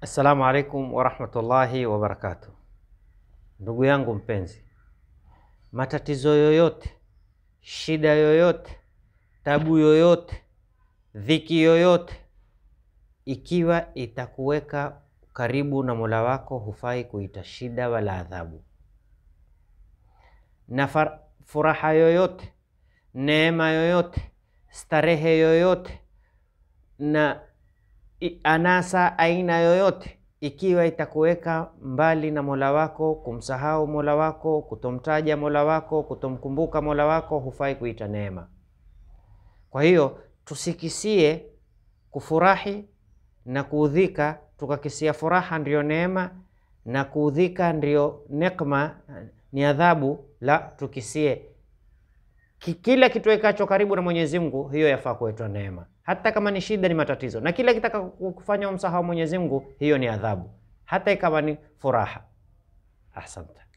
Assalamu alaikum warahmatullahi wabarakatuh. Ndugu yangu mpenzi, matatizo yoyote, shida yoyote, tabu yoyote, dhiki yoyote, ikiwa itakuweka karibu na Mola wako, hufai kuita shida wala adhabu. Na furaha yoyote, neema yoyote, starehe yoyote na anasa aina yoyote ikiwa itakuweka mbali na Mola wako, kumsahau Mola wako, kutomtaja Mola wako, kutomkumbuka Mola wako, hufai kuita neema. Kwa hiyo tusikisie kufurahi na kuudhika, tukakisia furaha ndiyo neema na kuudhika ndiyo nekma, ni adhabu. La, tukisie kila kituwekacho karibu na Mwenyezi Mungu, hiyo yafaa kuitwa neema, hata kama ni shida, ni matatizo, na kila kitaka kufanya msahau Mwenyezi Mungu, hiyo ni adhabu, hata ikawa ni furaha. Asante.